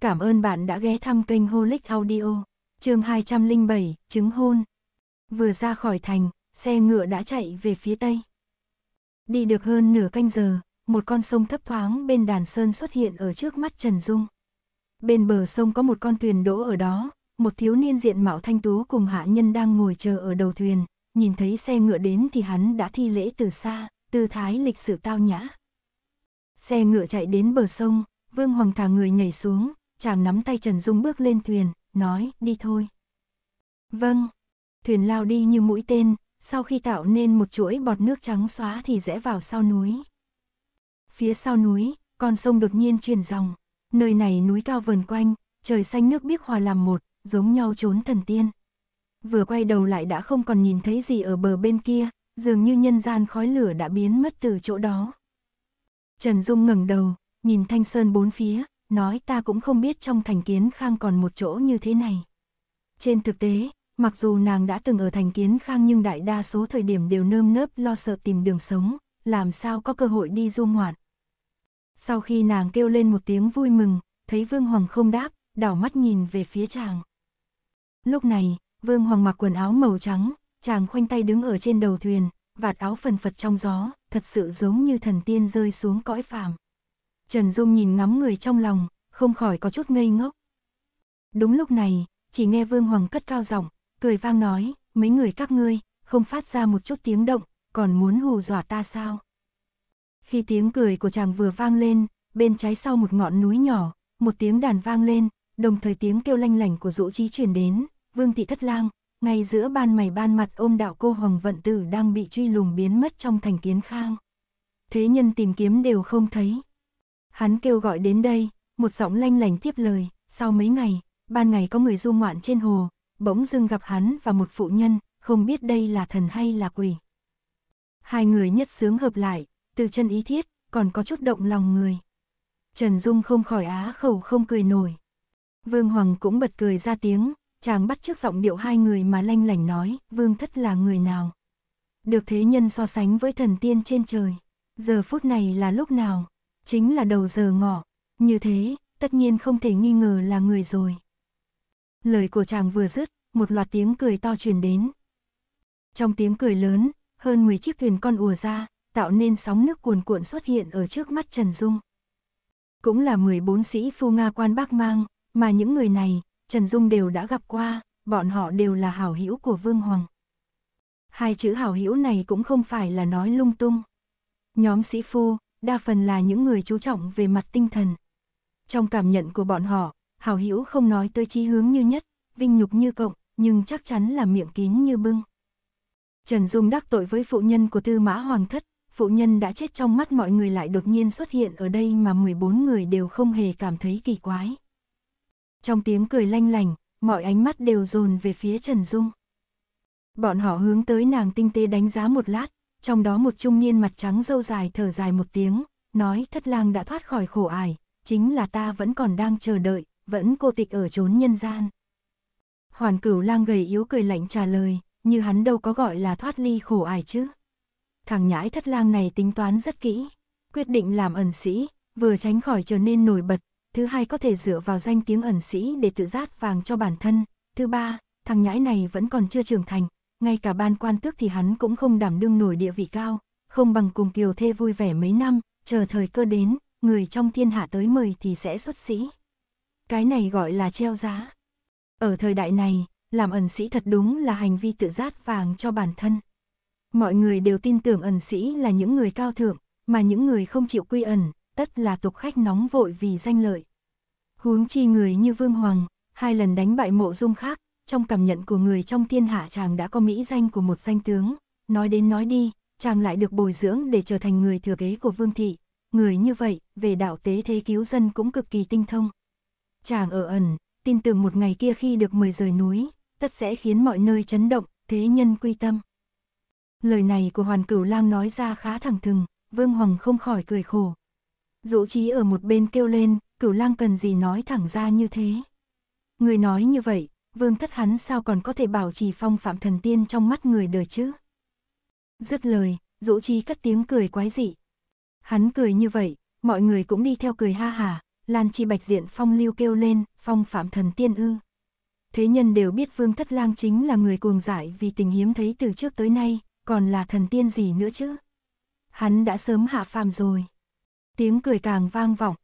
Cảm ơn bạn đã ghé thăm kênh Holic Audio, chương 207, chứng hôn. Vừa ra khỏi thành, xe ngựa đã chạy về phía tây. Đi được hơn nửa canh giờ, một con sông thấp thoáng bên đàn sơn xuất hiện ở trước mắt Trần Dung. Bên bờ sông có một con thuyền đỗ ở đó, một thiếu niên diện mạo thanh tú cùng hạ nhân đang ngồi chờ ở đầu thuyền, nhìn thấy xe ngựa đến thì hắn đã thi lễ từ xa, tư thái lịch sự tao nhã. Xe ngựa chạy đến bờ sông, Vương Hoàng thả người nhảy xuống, chàng nắm tay Trần Dung bước lên thuyền, nói, đi thôi. Vâng, thuyền lao đi như mũi tên, sau khi tạo nên một chuỗi bọt nước trắng xóa thì rẽ vào sau núi. Phía sau núi, con sông đột nhiên chuyển dòng, nơi này núi cao vờn quanh, trời xanh nước biếc hòa làm một, giống nhau trốn thần tiên. Vừa quay đầu lại đã không còn nhìn thấy gì ở bờ bên kia, dường như nhân gian khói lửa đã biến mất từ chỗ đó. Trần Dung ngẩng đầu, nhìn thanh sơn bốn phía, nói ta cũng không biết trong thành kiến khang còn một chỗ như thế này. Trên thực tế, mặc dù nàng đã từng ở thành kiến khang nhưng đại đa số thời điểm đều nơm nớp lo sợ tìm đường sống, làm sao có cơ hội đi du ngoạn. Sau khi nàng kêu lên một tiếng vui mừng, thấy Vương Hoàng không đáp, đảo mắt nhìn về phía chàng. Lúc này, Vương Hoàng mặc quần áo màu trắng, chàng khoanh tay đứng ở trên đầu thuyền, vạt áo phần phật trong gió, thật sự giống như thần tiên rơi xuống cõi phàm. Trần Dung nhìn ngắm người trong lòng, không khỏi có chút ngây ngốc. Đúng lúc này, chỉ nghe Vương Hoàng cất cao giọng, cười vang nói, mấy người các ngươi, không phát ra một chút tiếng động, còn muốn hù dọa ta sao? Khi tiếng cười của chàng vừa vang lên, bên trái sau một ngọn núi nhỏ, một tiếng đàn vang lên, đồng thời tiếng kêu lanh lảnh của dũ trí truyền đến, Vương Thị Thất Lang, ngay giữa ban mày ban mặt ôm đạo cô Hoàng Vận Tử đang bị truy lùng biến mất trong thành kiến khang. Thế nhân tìm kiếm đều không thấy, Hắn kêu gọi đến đây, một giọng lanh lành tiếp lời, sau mấy ngày, ban ngày có người du ngoạn trên hồ, bỗng dưng gặp hắn và một phụ nhân, không biết đây là thần hay là quỷ. Hai người nhất sướng hợp lại, từ chân ý thiết, còn có chút động lòng người. Trần Dung không khỏi á khẩu không cười nổi. Vương Hoàng cũng bật cười ra tiếng, chàng bắt trước giọng điệu hai người mà lanh lảnh nói, Vương Thất là người nào. Được thế nhân so sánh với thần tiên trên trời, giờ phút này là lúc nào? chính là đầu giờ ngọ, như thế, tất nhiên không thể nghi ngờ là người rồi. Lời của chàng vừa dứt, một loạt tiếng cười to truyền đến. Trong tiếng cười lớn, hơn 10 chiếc thuyền con ùa ra, tạo nên sóng nước cuồn cuộn xuất hiện ở trước mắt Trần Dung. Cũng là 14 sĩ phu Nga quan bác mang, mà những người này, Trần Dung đều đã gặp qua, bọn họ đều là hảo hữu của Vương Hoàng. Hai chữ hảo hữu này cũng không phải là nói lung tung. Nhóm sĩ phu, đa phần là những người chú trọng về mặt tinh thần. Trong cảm nhận của bọn họ, hào hữu không nói tới chí hướng như nhất, vinh nhục như cộng, nhưng chắc chắn là miệng kín như bưng. Trần Dung đắc tội với phụ nhân của Tư Mã Hoàng Thất, phụ nhân đã chết trong mắt mọi người lại đột nhiên xuất hiện ở đây mà 14 người đều không hề cảm thấy kỳ quái. Trong tiếng cười lanh lành, mọi ánh mắt đều dồn về phía Trần Dung. Bọn họ hướng tới nàng tinh tế đánh giá một lát, trong đó một trung niên mặt trắng râu dài thở dài một tiếng, nói thất lang đã thoát khỏi khổ ải, chính là ta vẫn còn đang chờ đợi, vẫn cô tịch ở trốn nhân gian. Hoàn cửu lang gầy yếu cười lạnh trả lời, như hắn đâu có gọi là thoát ly khổ ải chứ. Thằng nhãi thất lang này tính toán rất kỹ, quyết định làm ẩn sĩ, vừa tránh khỏi trở nên nổi bật, thứ hai có thể dựa vào danh tiếng ẩn sĩ để tự giác vàng cho bản thân, thứ ba, thằng nhãi này vẫn còn chưa trưởng thành, ngay cả ban quan tước thì hắn cũng không đảm đương nổi địa vị cao, không bằng cùng kiều thê vui vẻ mấy năm, chờ thời cơ đến, người trong thiên hạ tới mời thì sẽ xuất sĩ. Cái này gọi là treo giá. Ở thời đại này, làm ẩn sĩ thật đúng là hành vi tự giác vàng cho bản thân. Mọi người đều tin tưởng ẩn sĩ là những người cao thượng, mà những người không chịu quy ẩn, tất là tục khách nóng vội vì danh lợi. Huống chi người như Vương Hoàng, hai lần đánh bại mộ dung khác, trong cảm nhận của người trong thiên hạ chàng đã có mỹ danh của một danh tướng, nói đến nói đi, chàng lại được bồi dưỡng để trở thành người thừa kế của vương thị, người như vậy, về đạo tế thế cứu dân cũng cực kỳ tinh thông. Chàng ở ẩn, tin tưởng một ngày kia khi được mời rời núi, tất sẽ khiến mọi nơi chấn động, thế nhân quy tâm. Lời này của Hoàn Cửu Lang nói ra khá thẳng thừng, Vương Hoàng không khỏi cười khổ. Dũ trí ở một bên kêu lên, Cửu Lang cần gì nói thẳng ra như thế. Người nói như vậy, vương thất hắn sao còn có thể bảo trì phong phạm thần tiên trong mắt người đời chứ? Dứt lời, Dũ Chi cất tiếng cười quái dị. Hắn cười như vậy, mọi người cũng đi theo cười ha hà. Lan Chi Bạch diện phong lưu kêu lên, phong phạm thần tiên ư. Thế nhân đều biết Vương Thất Lang chính là người cuồng dại vì tình hiếm thấy từ trước tới nay, còn là thần tiên gì nữa chứ? Hắn đã sớm hạ phàm rồi. Tiếng cười càng vang vọng.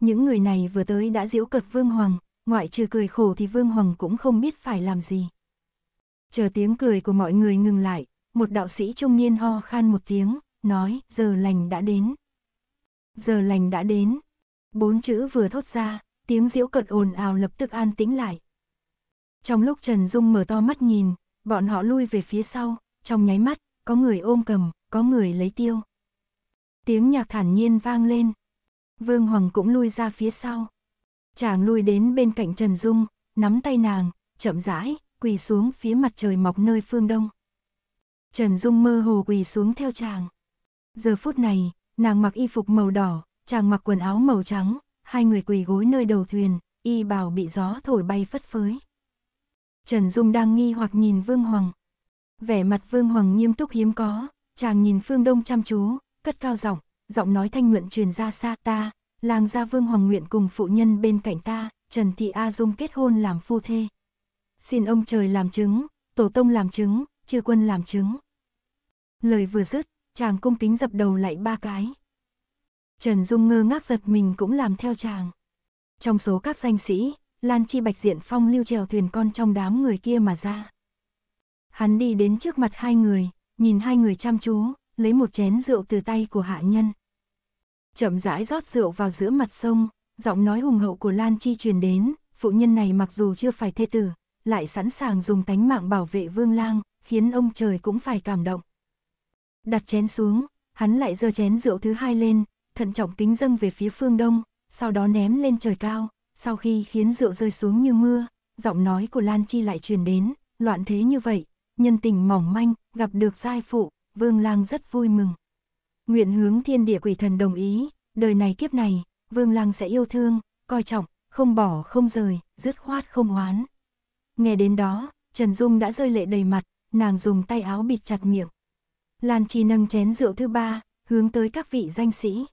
Những người này vừa tới đã diễu cật Vương Hoàng, ngoại trừ cười khổ thì Vương Hoàng cũng không biết phải làm gì. Chờ tiếng cười của mọi người ngừng lại, một đạo sĩ trung niên ho khan một tiếng, nói, giờ lành đã đến. Giờ lành đã đến. Bốn chữ vừa thốt ra, tiếng diễu cợt ồn ào lập tức an tĩnh lại. Trong lúc Trần Dung mở to mắt nhìn, bọn họ lui về phía sau, trong nháy mắt, có người ôm cầm, có người lấy tiêu. Tiếng nhạc thản nhiên vang lên. Vương Hoàng cũng lui ra phía sau. Chàng lui đến bên cạnh Trần Dung, nắm tay nàng, chậm rãi, quỳ xuống phía mặt trời mọc nơi phương đông. Trần Dung mơ hồ quỳ xuống theo chàng. Giờ phút này, nàng mặc y phục màu đỏ, chàng mặc quần áo màu trắng, hai người quỳ gối nơi đầu thuyền, y bào bị gió thổi bay phất phới. Trần Dung đang nghi hoặc nhìn Vương Hoàng. Vẻ mặt Vương Hoàng nghiêm túc hiếm có, chàng nhìn phương đông chăm chú, cất cao giọng, giọng nói thanh nguyện truyền ra xa ta, Làng gia vương Hoàng Nguyện cùng phụ nhân bên cạnh ta, Trần Thị A Dung kết hôn làm phu thê. Xin ông trời làm chứng, tổ tông làm chứng, chư quân làm chứng. Lời vừa dứt, chàng cung kính dập đầu lại ba cái. Trần Dung ngơ ngác giật mình cũng làm theo chàng. Trong số các danh sĩ, Lan Chi Bạch Diện Phong lưu trèo thuyền con trong đám người kia mà ra. Hắn đi đến trước mặt hai người, nhìn hai người chăm chú, lấy một chén rượu từ tay của hạ nhân chậm rãi rót rượu vào giữa mặt sông, giọng nói hùng hậu của Lan Chi truyền đến, phụ nhân này mặc dù chưa phải thê tử, lại sẵn sàng dùng tánh mạng bảo vệ vương lang, khiến ông trời cũng phải cảm động. Đặt chén xuống, hắn lại giơ chén rượu thứ hai lên, thận trọng kính dâng về phía phương đông, sau đó ném lên trời cao, sau khi khiến rượu rơi xuống như mưa, giọng nói của Lan Chi lại truyền đến, loạn thế như vậy, nhân tình mỏng manh, gặp được giai phụ, vương lang rất vui mừng. Nguyện hướng thiên địa quỷ thần đồng ý, đời này kiếp này, Vương Lăng sẽ yêu thương, coi trọng, không bỏ không rời, dứt khoát không oán. Nghe đến đó, Trần Dung đã rơi lệ đầy mặt, nàng dùng tay áo bịt chặt miệng. Lan Chi nâng chén rượu thứ ba, hướng tới các vị danh sĩ.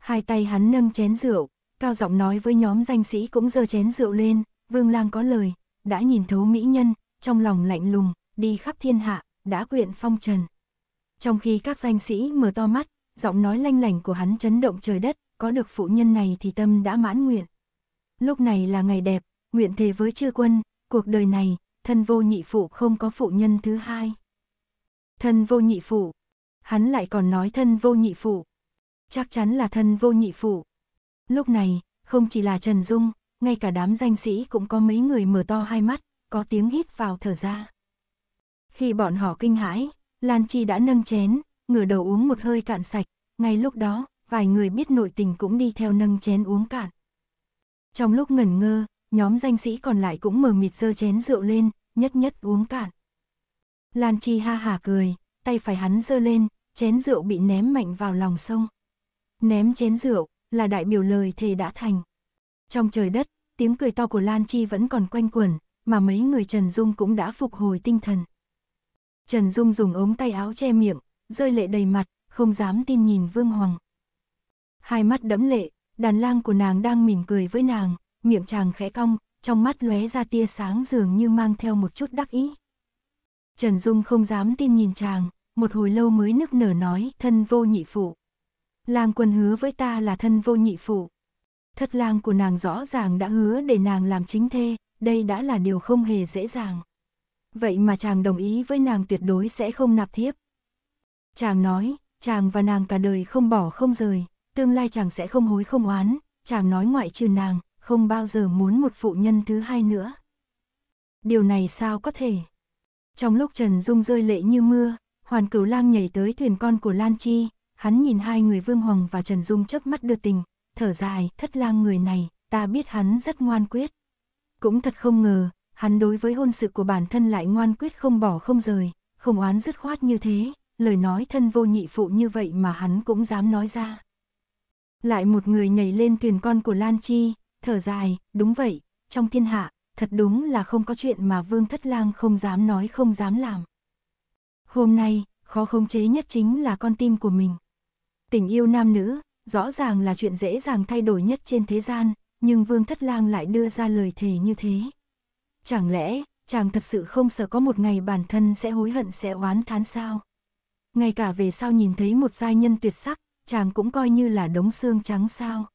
Hai tay hắn nâng chén rượu, cao giọng nói với nhóm danh sĩ cũng giơ chén rượu lên, Vương Lang có lời, đã nhìn thấu mỹ nhân, trong lòng lạnh lùng, đi khắp thiên hạ, đã quyện phong trần. Trong khi các danh sĩ mở to mắt, giọng nói lanh lảnh của hắn chấn động trời đất, có được phụ nhân này thì tâm đã mãn nguyện. Lúc này là ngày đẹp, nguyện thề với chư quân, cuộc đời này, thân vô nhị phụ không có phụ nhân thứ hai. Thân vô nhị phụ, hắn lại còn nói thân vô nhị phụ. Chắc chắn là thân vô nhị phụ. Lúc này, không chỉ là Trần Dung, ngay cả đám danh sĩ cũng có mấy người mở to hai mắt, có tiếng hít vào thở ra. Khi bọn họ kinh hãi, Lan Chi đã nâng chén, ngửa đầu uống một hơi cạn sạch, ngay lúc đó, vài người biết nội tình cũng đi theo nâng chén uống cạn. Trong lúc ngẩn ngơ, nhóm danh sĩ còn lại cũng mờ mịt dơ chén rượu lên, nhất nhất uống cạn. Lan Chi ha hả cười, tay phải hắn dơ lên, chén rượu bị ném mạnh vào lòng sông. Ném chén rượu là đại biểu lời thề đã thành. Trong trời đất, tiếng cười to của Lan Chi vẫn còn quanh quẩn, mà mấy người Trần Dung cũng đã phục hồi tinh thần. Trần Dung dùng ống tay áo che miệng, rơi lệ đầy mặt, không dám tin nhìn Vương Hoàng. Hai mắt đẫm lệ, đàn lang của nàng đang mỉm cười với nàng, miệng chàng khẽ cong, trong mắt lóe ra tia sáng dường như mang theo một chút đắc ý. Trần Dung không dám tin nhìn chàng, một hồi lâu mới nức nở nói thân vô nhị phụ. Lang quân hứa với ta là thân vô nhị phụ. Thất lang của nàng rõ ràng đã hứa để nàng làm chính thê, đây đã là điều không hề dễ dàng vậy mà chàng đồng ý với nàng tuyệt đối sẽ không nạp thiếp. Chàng nói, chàng và nàng cả đời không bỏ không rời, tương lai chàng sẽ không hối không oán, chàng nói ngoại trừ nàng, không bao giờ muốn một phụ nhân thứ hai nữa. Điều này sao có thể? Trong lúc Trần Dung rơi lệ như mưa, Hoàn Cửu Lang nhảy tới thuyền con của Lan Chi, hắn nhìn hai người Vương Hoàng và Trần Dung chớp mắt đưa tình, thở dài, thất lang người này, ta biết hắn rất ngoan quyết. Cũng thật không ngờ, hắn đối với hôn sự của bản thân lại ngoan quyết không bỏ không rời, không oán dứt khoát như thế, lời nói thân vô nhị phụ như vậy mà hắn cũng dám nói ra. Lại một người nhảy lên thuyền con của Lan Chi, thở dài, đúng vậy, trong thiên hạ, thật đúng là không có chuyện mà Vương Thất Lang không dám nói không dám làm. Hôm nay, khó khống chế nhất chính là con tim của mình. Tình yêu nam nữ, rõ ràng là chuyện dễ dàng thay đổi nhất trên thế gian, nhưng Vương Thất Lang lại đưa ra lời thề như thế. Chẳng lẽ, chàng thật sự không sợ có một ngày bản thân sẽ hối hận sẽ oán thán sao? Ngay cả về sau nhìn thấy một giai nhân tuyệt sắc, chàng cũng coi như là đống xương trắng sao?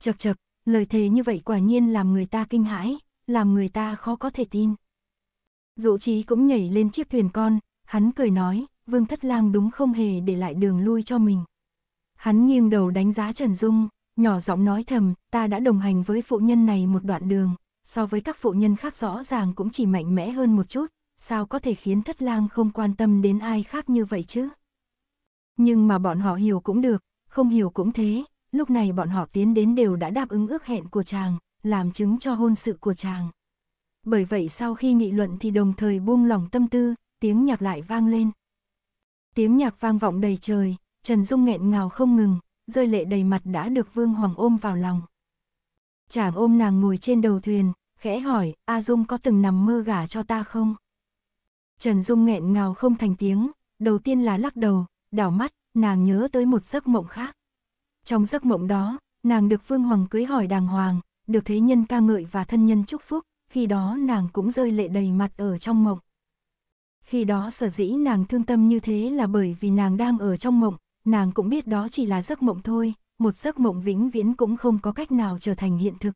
Chật chật, lời thề như vậy quả nhiên làm người ta kinh hãi, làm người ta khó có thể tin. Dụ trí cũng nhảy lên chiếc thuyền con, hắn cười nói, Vương Thất Lang đúng không hề để lại đường lui cho mình. Hắn nghiêng đầu đánh giá Trần Dung, nhỏ giọng nói thầm, ta đã đồng hành với phụ nhân này một đoạn đường, so với các phụ nhân khác rõ ràng cũng chỉ mạnh mẽ hơn một chút, sao có thể khiến thất lang không quan tâm đến ai khác như vậy chứ? Nhưng mà bọn họ hiểu cũng được, không hiểu cũng thế, lúc này bọn họ tiến đến đều đã đáp ứng ước hẹn của chàng, làm chứng cho hôn sự của chàng. Bởi vậy sau khi nghị luận thì đồng thời buông lòng tâm tư, tiếng nhạc lại vang lên. Tiếng nhạc vang vọng đầy trời, Trần Dung nghẹn ngào không ngừng, rơi lệ đầy mặt đã được Vương Hoàng ôm vào lòng. Chàng ôm nàng ngồi trên đầu thuyền, khẽ hỏi, A Dung có từng nằm mơ gả cho ta không? Trần Dung nghẹn ngào không thành tiếng, đầu tiên là lắc đầu, đảo mắt, nàng nhớ tới một giấc mộng khác. Trong giấc mộng đó, nàng được Vương Hoàng cưới hỏi đàng hoàng, được thế nhân ca ngợi và thân nhân chúc phúc, khi đó nàng cũng rơi lệ đầy mặt ở trong mộng. Khi đó sở dĩ nàng thương tâm như thế là bởi vì nàng đang ở trong mộng, nàng cũng biết đó chỉ là giấc mộng thôi, một giấc mộng vĩnh viễn cũng không có cách nào trở thành hiện thực.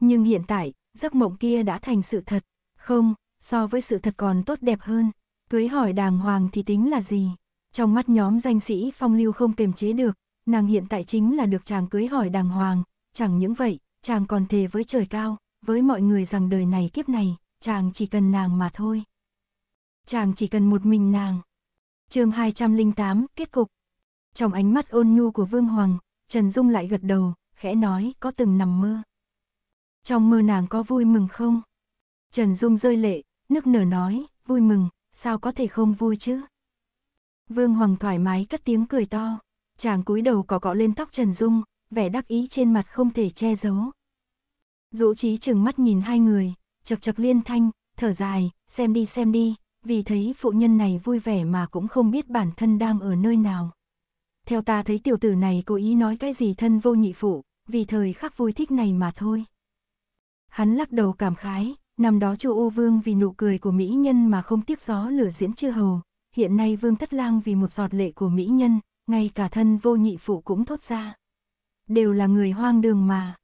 Nhưng hiện tại, giấc mộng kia đã thành sự thật. Không, so với sự thật còn tốt đẹp hơn. Cưới hỏi đàng hoàng thì tính là gì? Trong mắt nhóm danh sĩ phong lưu không kiềm chế được, nàng hiện tại chính là được chàng cưới hỏi đàng hoàng. Chẳng những vậy, chàng còn thề với trời cao, với mọi người rằng đời này kiếp này, chàng chỉ cần nàng mà thôi. Chàng chỉ cần một mình nàng. chương 208, kết cục. Trong ánh mắt ôn nhu của Vương Hoàng, Trần Dung lại gật đầu, khẽ nói có từng nằm mơ trong mơ nàng có vui mừng không? Trần Dung rơi lệ, nức nở nói, vui mừng, sao có thể không vui chứ? Vương Hoàng thoải mái cất tiếng cười to, chàng cúi đầu cỏ cọ lên tóc Trần Dung, vẻ đắc ý trên mặt không thể che giấu. Dũ trí chừng mắt nhìn hai người, chập chập liên thanh, thở dài, xem đi xem đi, vì thấy phụ nhân này vui vẻ mà cũng không biết bản thân đang ở nơi nào. Theo ta thấy tiểu tử này cố ý nói cái gì thân vô nhị phụ, vì thời khắc vui thích này mà thôi. Hắn lắc đầu cảm khái, năm đó chu U Vương vì nụ cười của mỹ nhân mà không tiếc gió lửa diễn chưa hầu, hiện nay Vương Thất Lang vì một giọt lệ của mỹ nhân, ngay cả thân vô nhị phụ cũng thốt ra. Đều là người hoang đường mà.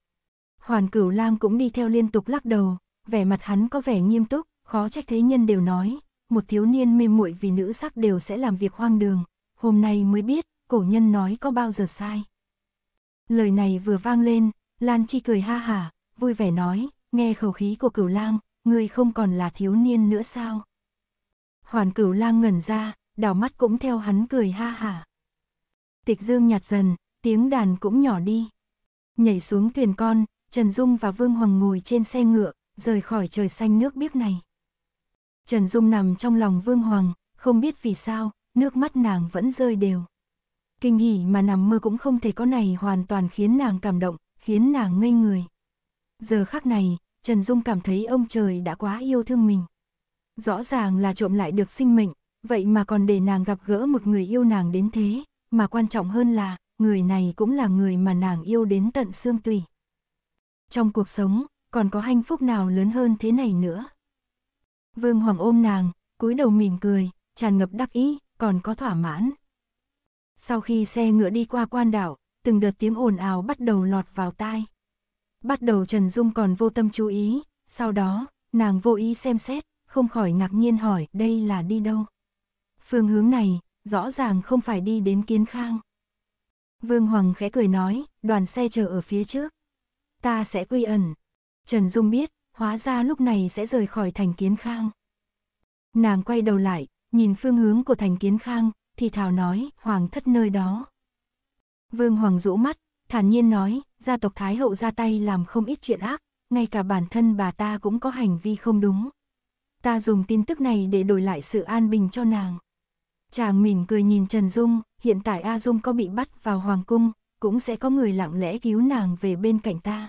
Hoàn Cửu lang cũng đi theo liên tục lắc đầu, vẻ mặt hắn có vẻ nghiêm túc, khó trách thế nhân đều nói, một thiếu niên mê muội vì nữ sắc đều sẽ làm việc hoang đường, hôm nay mới biết, cổ nhân nói có bao giờ sai. Lời này vừa vang lên, Lan Chi cười ha hả, vui vẻ nói, nghe khẩu khí của cửu lang, ngươi không còn là thiếu niên nữa sao? Hoàn cửu lang ngẩn ra, đảo mắt cũng theo hắn cười ha hả. Tịch dương nhạt dần, tiếng đàn cũng nhỏ đi. Nhảy xuống thuyền con, Trần Dung và Vương Hoàng ngồi trên xe ngựa, rời khỏi trời xanh nước biếc này. Trần Dung nằm trong lòng Vương Hoàng, không biết vì sao, nước mắt nàng vẫn rơi đều. Kinh hỉ mà nằm mơ cũng không thể có này hoàn toàn khiến nàng cảm động, khiến nàng ngây người. Giờ khắc này, Trần Dung cảm thấy ông trời đã quá yêu thương mình. Rõ ràng là trộm lại được sinh mệnh, vậy mà còn để nàng gặp gỡ một người yêu nàng đến thế, mà quan trọng hơn là, người này cũng là người mà nàng yêu đến tận xương tủy. Trong cuộc sống, còn có hạnh phúc nào lớn hơn thế này nữa? Vương Hoàng ôm nàng, cúi đầu mỉm cười, tràn ngập đắc ý, còn có thỏa mãn. Sau khi xe ngựa đi qua quan đảo, từng đợt tiếng ồn ào bắt đầu lọt vào tai. Bắt đầu Trần Dung còn vô tâm chú ý, sau đó, nàng vô ý xem xét, không khỏi ngạc nhiên hỏi đây là đi đâu. Phương hướng này, rõ ràng không phải đi đến Kiến Khang. Vương Hoàng khẽ cười nói, đoàn xe chờ ở phía trước. Ta sẽ quy ẩn. Trần Dung biết, hóa ra lúc này sẽ rời khỏi thành Kiến Khang. Nàng quay đầu lại, nhìn phương hướng của thành Kiến Khang, thì thảo nói, Hoàng thất nơi đó. Vương Hoàng rũ mắt, thản nhiên nói, gia tộc Thái Hậu ra tay làm không ít chuyện ác, ngay cả bản thân bà ta cũng có hành vi không đúng. Ta dùng tin tức này để đổi lại sự an bình cho nàng. Chàng mỉm cười nhìn Trần Dung, hiện tại A Dung có bị bắt vào Hoàng Cung, cũng sẽ có người lặng lẽ cứu nàng về bên cạnh ta.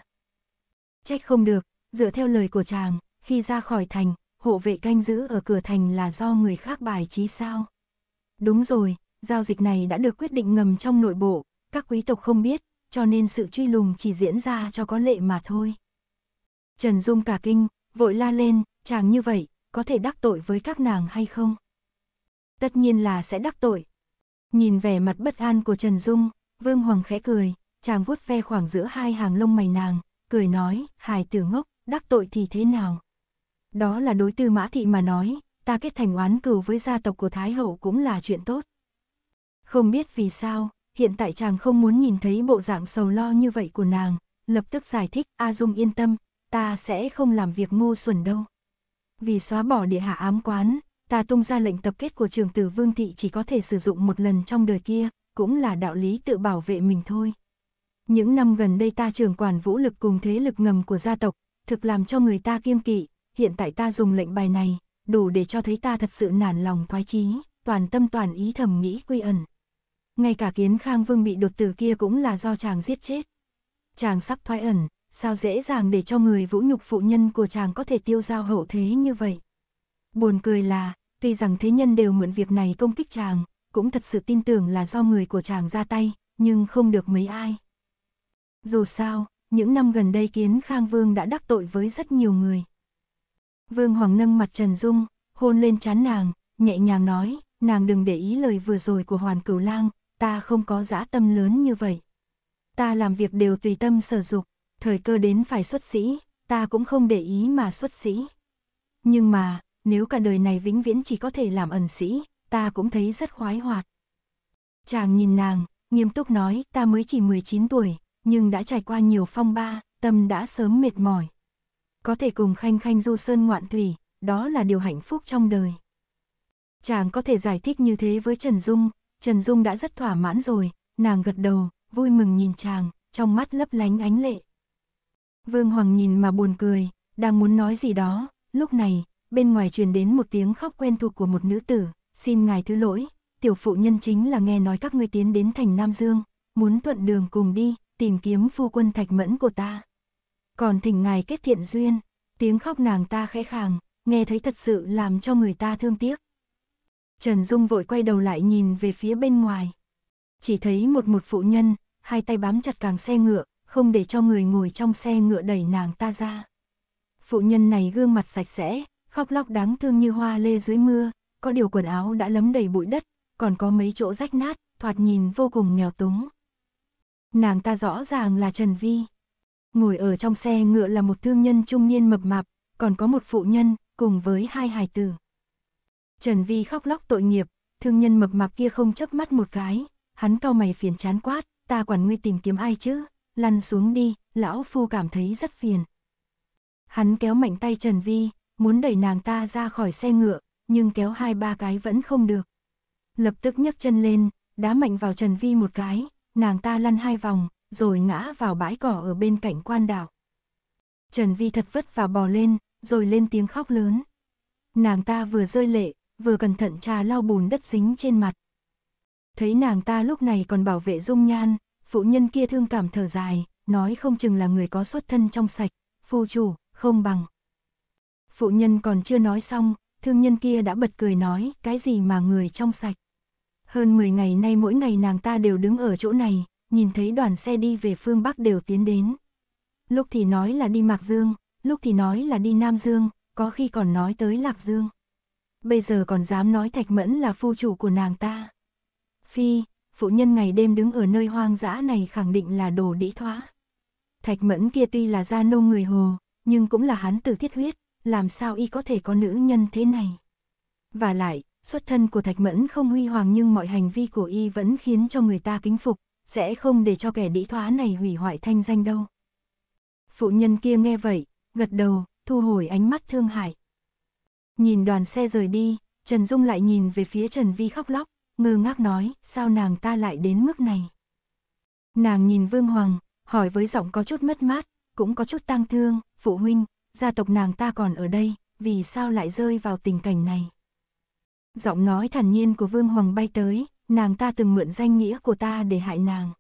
Trách không được, dựa theo lời của chàng, khi ra khỏi thành, hộ vệ canh giữ ở cửa thành là do người khác bài trí sao. Đúng rồi, giao dịch này đã được quyết định ngầm trong nội bộ, các quý tộc không biết, cho nên sự truy lùng chỉ diễn ra cho có lệ mà thôi. Trần Dung cả kinh, vội la lên, chàng như vậy, có thể đắc tội với các nàng hay không? Tất nhiên là sẽ đắc tội. Nhìn vẻ mặt bất an của Trần Dung, Vương Hoàng khẽ cười, chàng vuốt ve khoảng giữa hai hàng lông mày nàng, cười nói, hài tử ngốc, đắc tội thì thế nào? Đó là đối tư mã thị mà nói, ta kết thành oán cừu với gia tộc của Thái Hậu cũng là chuyện tốt. Không biết vì sao, hiện tại chàng không muốn nhìn thấy bộ dạng sầu lo như vậy của nàng, lập tức giải thích A Dung yên tâm, ta sẽ không làm việc ngu xuẩn đâu. Vì xóa bỏ địa hạ ám quán, ta tung ra lệnh tập kết của trường tử Vương Thị chỉ có thể sử dụng một lần trong đời kia, cũng là đạo lý tự bảo vệ mình thôi. Những năm gần đây ta trường quản vũ lực cùng thế lực ngầm của gia tộc, thực làm cho người ta kiêng kỵ, hiện tại ta dùng lệnh bài này, đủ để cho thấy ta thật sự nản lòng thoái chí, toàn tâm toàn ý thầm nghĩ quy ẩn ngay cả kiến khang vương bị đột tử kia cũng là do chàng giết chết. Chàng sắp thoái ẩn, sao dễ dàng để cho người vũ nhục phụ nhân của chàng có thể tiêu giao hậu thế như vậy. Buồn cười là, tuy rằng thế nhân đều mượn việc này công kích chàng, cũng thật sự tin tưởng là do người của chàng ra tay, nhưng không được mấy ai. Dù sao, những năm gần đây kiến Khang Vương đã đắc tội với rất nhiều người. Vương Hoàng nâng mặt Trần Dung, hôn lên chán nàng, nhẹ nhàng nói, nàng đừng để ý lời vừa rồi của Hoàn Cửu Lang, ta không có dã tâm lớn như vậy. Ta làm việc đều tùy tâm sở dục, thời cơ đến phải xuất sĩ, ta cũng không để ý mà xuất sĩ. Nhưng mà, nếu cả đời này vĩnh viễn chỉ có thể làm ẩn sĩ, ta cũng thấy rất khoái hoạt. Chàng nhìn nàng, nghiêm túc nói ta mới chỉ 19 tuổi, nhưng đã trải qua nhiều phong ba, tâm đã sớm mệt mỏi. Có thể cùng khanh khanh du sơn ngoạn thủy, đó là điều hạnh phúc trong đời. Chàng có thể giải thích như thế với Trần Dung, Trần Dung đã rất thỏa mãn rồi, nàng gật đầu, vui mừng nhìn chàng, trong mắt lấp lánh ánh lệ. Vương Hoàng nhìn mà buồn cười, đang muốn nói gì đó, lúc này, bên ngoài truyền đến một tiếng khóc quen thuộc của một nữ tử, xin ngài thứ lỗi, tiểu phụ nhân chính là nghe nói các ngươi tiến đến thành Nam Dương, muốn thuận đường cùng đi, tìm kiếm phu quân thạch mẫn của ta. Còn thỉnh ngài kết thiện duyên, tiếng khóc nàng ta khẽ khàng, nghe thấy thật sự làm cho người ta thương tiếc. Trần Dung vội quay đầu lại nhìn về phía bên ngoài. Chỉ thấy một một phụ nhân, hai tay bám chặt càng xe ngựa, không để cho người ngồi trong xe ngựa đẩy nàng ta ra. Phụ nhân này gương mặt sạch sẽ, khóc lóc đáng thương như hoa lê dưới mưa, có điều quần áo đã lấm đầy bụi đất, còn có mấy chỗ rách nát, thoạt nhìn vô cùng nghèo túng. Nàng ta rõ ràng là Trần Vi. Ngồi ở trong xe ngựa là một thương nhân trung niên mập mạp, còn có một phụ nhân, cùng với hai hài tử. Trần Vi khóc lóc tội nghiệp, thương nhân mập mạp kia không chớp mắt một cái, hắn cau mày phiền chán quát, ta quản ngươi tìm kiếm ai chứ, lăn xuống đi, lão phu cảm thấy rất phiền. Hắn kéo mạnh tay Trần Vi, muốn đẩy nàng ta ra khỏi xe ngựa, nhưng kéo hai ba cái vẫn không được. Lập tức nhấc chân lên, đá mạnh vào Trần Vi một cái, nàng ta lăn hai vòng, rồi ngã vào bãi cỏ ở bên cạnh quan đảo. Trần Vi thật vất và bò lên, rồi lên tiếng khóc lớn. Nàng ta vừa rơi lệ, vừa cẩn thận trà lau bùn đất dính trên mặt. Thấy nàng ta lúc này còn bảo vệ dung nhan, phụ nhân kia thương cảm thở dài, nói không chừng là người có xuất thân trong sạch, phu chủ, không bằng. Phụ nhân còn chưa nói xong, thương nhân kia đã bật cười nói, cái gì mà người trong sạch. Hơn 10 ngày nay mỗi ngày nàng ta đều đứng ở chỗ này, nhìn thấy đoàn xe đi về phương Bắc đều tiến đến. Lúc thì nói là đi Mạc Dương, lúc thì nói là đi Nam Dương, có khi còn nói tới Lạc Dương bây giờ còn dám nói Thạch Mẫn là phu chủ của nàng ta. Phi, phụ nhân ngày đêm đứng ở nơi hoang dã này khẳng định là đồ đĩ thoá. Thạch Mẫn kia tuy là gia nô người Hồ, nhưng cũng là hắn tử thiết huyết, làm sao y có thể có nữ nhân thế này. Và lại, xuất thân của Thạch Mẫn không huy hoàng nhưng mọi hành vi của y vẫn khiến cho người ta kính phục, sẽ không để cho kẻ đĩ thoá này hủy hoại thanh danh đâu. Phụ nhân kia nghe vậy, gật đầu, thu hồi ánh mắt thương hại. Nhìn đoàn xe rời đi, Trần Dung lại nhìn về phía Trần Vi khóc lóc, ngơ ngác nói, sao nàng ta lại đến mức này? Nàng nhìn Vương Hoàng, hỏi với giọng có chút mất mát, cũng có chút tang thương, phụ huynh, gia tộc nàng ta còn ở đây, vì sao lại rơi vào tình cảnh này? Giọng nói thản nhiên của Vương Hoàng bay tới, nàng ta từng mượn danh nghĩa của ta để hại nàng.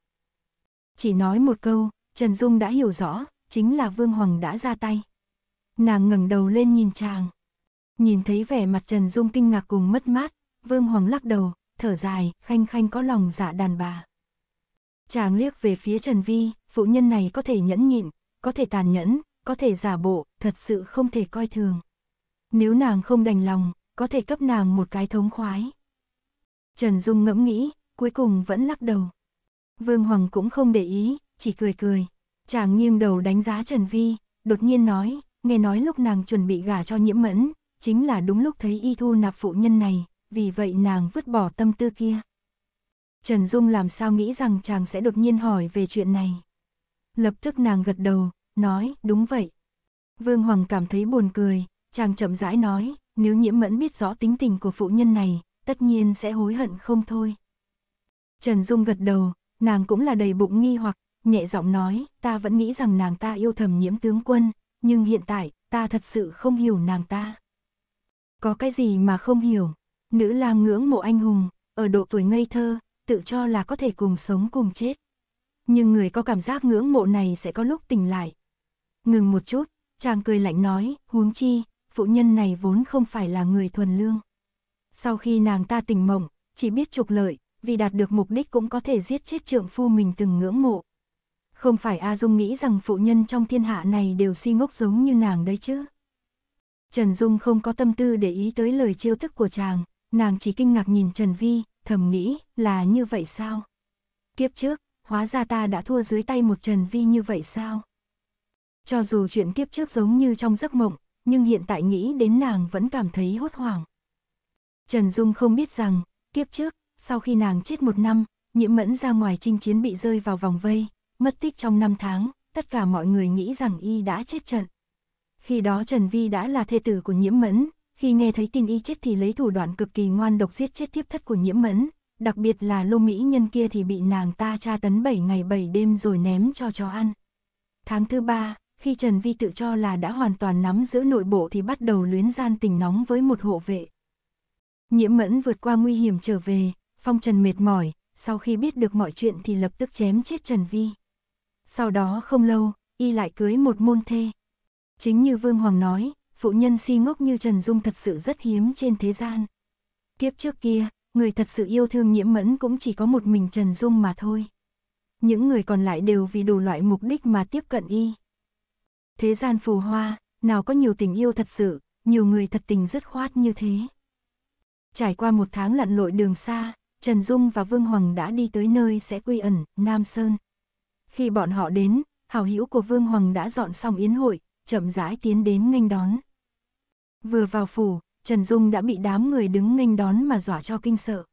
Chỉ nói một câu, Trần Dung đã hiểu rõ, chính là Vương Hoàng đã ra tay. Nàng ngẩng đầu lên nhìn chàng. Nhìn thấy vẻ mặt Trần Dung kinh ngạc cùng mất mát, Vương Hoàng lắc đầu, thở dài, khanh khanh có lòng dạ đàn bà. Chàng liếc về phía Trần Vi, phụ nhân này có thể nhẫn nhịn, có thể tàn nhẫn, có thể giả bộ, thật sự không thể coi thường. Nếu nàng không đành lòng, có thể cấp nàng một cái thống khoái. Trần Dung ngẫm nghĩ, cuối cùng vẫn lắc đầu. Vương Hoàng cũng không để ý, chỉ cười cười. Chàng nghiêng đầu đánh giá Trần Vi, đột nhiên nói, nghe nói lúc nàng chuẩn bị gả cho nhiễm mẫn, chính là đúng lúc thấy y thu nạp phụ nhân này, vì vậy nàng vứt bỏ tâm tư kia. Trần Dung làm sao nghĩ rằng chàng sẽ đột nhiên hỏi về chuyện này. Lập tức nàng gật đầu, nói, đúng vậy. Vương Hoàng cảm thấy buồn cười, chàng chậm rãi nói, nếu nhiễm mẫn biết rõ tính tình của phụ nhân này, tất nhiên sẽ hối hận không thôi. Trần Dung gật đầu, nàng cũng là đầy bụng nghi hoặc, nhẹ giọng nói, ta vẫn nghĩ rằng nàng ta yêu thầm nhiễm tướng quân, nhưng hiện tại, ta thật sự không hiểu nàng ta. Có cái gì mà không hiểu, nữ lang ngưỡng mộ anh hùng, ở độ tuổi ngây thơ, tự cho là có thể cùng sống cùng chết. Nhưng người có cảm giác ngưỡng mộ này sẽ có lúc tỉnh lại. Ngừng một chút, chàng cười lạnh nói, huống chi, phụ nhân này vốn không phải là người thuần lương. Sau khi nàng ta tỉnh mộng, chỉ biết trục lợi, vì đạt được mục đích cũng có thể giết chết trượng phu mình từng ngưỡng mộ. Không phải A Dung nghĩ rằng phụ nhân trong thiên hạ này đều si ngốc giống như nàng đấy chứ. Trần Dung không có tâm tư để ý tới lời chiêu thức của chàng, nàng chỉ kinh ngạc nhìn Trần Vi, thầm nghĩ, là như vậy sao? Kiếp trước, hóa ra ta đã thua dưới tay một Trần Vi như vậy sao? Cho dù chuyện kiếp trước giống như trong giấc mộng, nhưng hiện tại nghĩ đến nàng vẫn cảm thấy hốt hoảng. Trần Dung không biết rằng, kiếp trước, sau khi nàng chết một năm, nhiễm mẫn ra ngoài chinh chiến bị rơi vào vòng vây, mất tích trong năm tháng, tất cả mọi người nghĩ rằng y đã chết trận khi đó Trần Vi đã là thê tử của Nhiễm Mẫn, khi nghe thấy tin y chết thì lấy thủ đoạn cực kỳ ngoan độc giết chết thiếp thất của Nhiễm Mẫn, đặc biệt là lô mỹ nhân kia thì bị nàng ta tra tấn 7 ngày 7 đêm rồi ném cho chó ăn. Tháng thứ ba, khi Trần Vi tự cho là đã hoàn toàn nắm giữ nội bộ thì bắt đầu luyến gian tình nóng với một hộ vệ. Nhiễm Mẫn vượt qua nguy hiểm trở về, Phong Trần mệt mỏi, sau khi biết được mọi chuyện thì lập tức chém chết Trần Vi. Sau đó không lâu, y lại cưới một môn thê. Chính như Vương Hoàng nói, phụ nhân si ngốc như Trần Dung thật sự rất hiếm trên thế gian. Tiếp trước kia, người thật sự yêu thương nhiễm mẫn cũng chỉ có một mình Trần Dung mà thôi. Những người còn lại đều vì đủ loại mục đích mà tiếp cận y. Thế gian phù hoa, nào có nhiều tình yêu thật sự, nhiều người thật tình dứt khoát như thế. Trải qua một tháng lặn lội đường xa, Trần Dung và Vương Hoàng đã đi tới nơi sẽ quy ẩn, Nam Sơn. Khi bọn họ đến, hào hữu của Vương Hoàng đã dọn xong yến hội, chậm rãi tiến đến nghênh đón. Vừa vào phủ, Trần Dung đã bị đám người đứng nghênh đón mà dọa cho kinh sợ.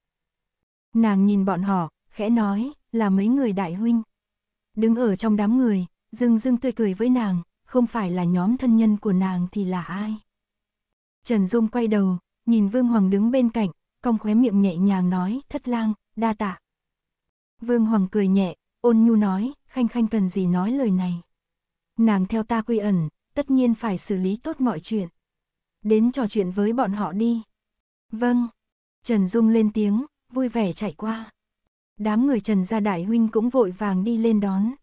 Nàng nhìn bọn họ, khẽ nói, là mấy người đại huynh. Đứng ở trong đám người, dưng dưng tươi cười với nàng, không phải là nhóm thân nhân của nàng thì là ai. Trần Dung quay đầu, nhìn Vương Hoàng đứng bên cạnh, cong khóe miệng nhẹ nhàng nói, thất lang, đa tạ. Vương Hoàng cười nhẹ, ôn nhu nói, khanh khanh cần gì nói lời này. Nàng theo ta quy ẩn, tất nhiên phải xử lý tốt mọi chuyện. Đến trò chuyện với bọn họ đi. Vâng. Trần Dung lên tiếng, vui vẻ chạy qua. Đám người Trần Gia Đại Huynh cũng vội vàng đi lên đón.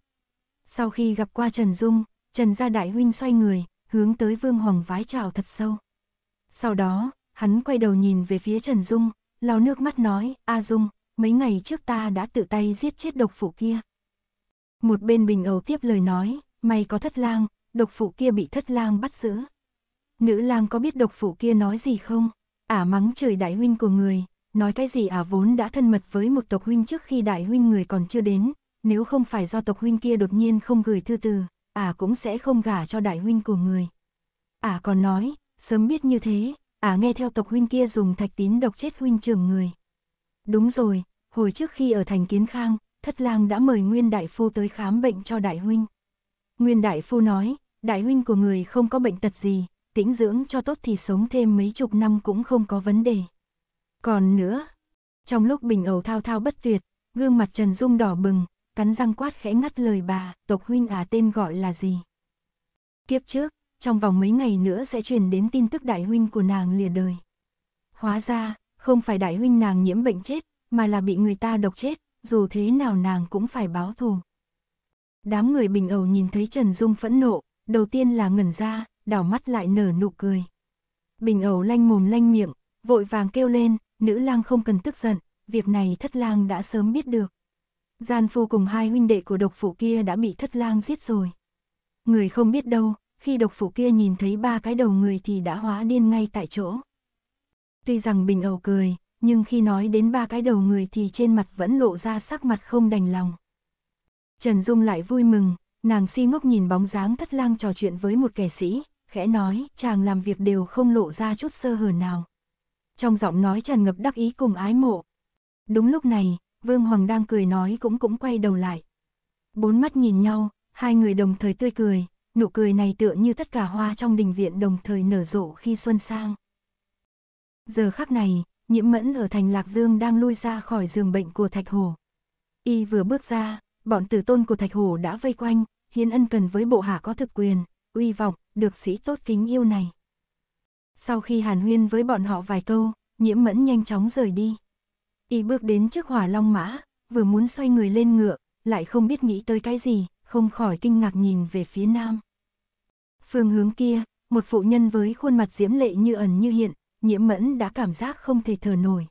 Sau khi gặp qua Trần Dung, Trần Gia Đại Huynh xoay người, hướng tới Vương Hoàng vái chào thật sâu. Sau đó, hắn quay đầu nhìn về phía Trần Dung, lau nước mắt nói, A Dung, mấy ngày trước ta đã tự tay giết chết độc phủ kia. Một bên bình ầu tiếp lời nói, mày có thất lang, độc phụ kia bị thất lang bắt giữ. Nữ lang có biết độc phụ kia nói gì không? Ả à mắng trời đại huynh của người, nói cái gì ả à vốn đã thân mật với một tộc huynh trước khi đại huynh người còn chưa đến, nếu không phải do tộc huynh kia đột nhiên không gửi thư từ, ả à cũng sẽ không gả cho đại huynh của người. Ả còn nói, sớm biết như thế, ả nghe theo tộc huynh kia dùng thạch tín độc chết huynh trưởng người. Đúng rồi, hồi trước khi ở thành Kiến Khang, Thất Lang đã mời Nguyên Đại Phu tới khám bệnh cho Đại Huynh. Nguyên Đại Phu nói, đại huynh của người không có bệnh tật gì, tĩnh dưỡng cho tốt thì sống thêm mấy chục năm cũng không có vấn đề. Còn nữa, trong lúc bình ẩu thao thao bất tuyệt, gương mặt Trần Dung đỏ bừng, cắn răng quát khẽ ngắt lời bà, tộc huynh à tên gọi là gì? Kiếp trước, trong vòng mấy ngày nữa sẽ truyền đến tin tức đại huynh của nàng lìa đời. Hóa ra, không phải đại huynh nàng nhiễm bệnh chết, mà là bị người ta độc chết, dù thế nào nàng cũng phải báo thù. Đám người bình ẩu nhìn thấy Trần Dung phẫn nộ, đầu tiên là ngẩn ra, đảo mắt lại nở nụ cười. Bình ẩu lanh mồm lanh miệng, vội vàng kêu lên, nữ lang không cần tức giận, việc này thất lang đã sớm biết được. Gian phu cùng hai huynh đệ của độc phụ kia đã bị thất lang giết rồi. Người không biết đâu, khi độc phụ kia nhìn thấy ba cái đầu người thì đã hóa điên ngay tại chỗ. Tuy rằng bình ẩu cười, nhưng khi nói đến ba cái đầu người thì trên mặt vẫn lộ ra sắc mặt không đành lòng. Trần Dung lại vui mừng, Nàng si ngốc nhìn bóng dáng thất lang trò chuyện với một kẻ sĩ, khẽ nói, chàng làm việc đều không lộ ra chút sơ hở nào. Trong giọng nói tràn ngập đắc ý cùng ái mộ. Đúng lúc này, Vương Hoàng đang cười nói cũng cũng quay đầu lại. Bốn mắt nhìn nhau, hai người đồng thời tươi cười, nụ cười này tựa như tất cả hoa trong đình viện đồng thời nở rộ khi xuân sang. Giờ khắc này, nhiễm mẫn ở thành Lạc Dương đang lui ra khỏi giường bệnh của Thạch Hồ. Y vừa bước ra, bọn tử tôn của Thạch Hồ đã vây quanh, hiến ân cần với bộ hạ có thực quyền, uy vọng, được sĩ tốt kính yêu này. Sau khi hàn huyên với bọn họ vài câu, nhiễm mẫn nhanh chóng rời đi. Y bước đến trước hỏa long mã, vừa muốn xoay người lên ngựa, lại không biết nghĩ tới cái gì, không khỏi kinh ngạc nhìn về phía nam. Phương hướng kia, một phụ nhân với khuôn mặt diễm lệ như ẩn như hiện, nhiễm mẫn đã cảm giác không thể thở nổi.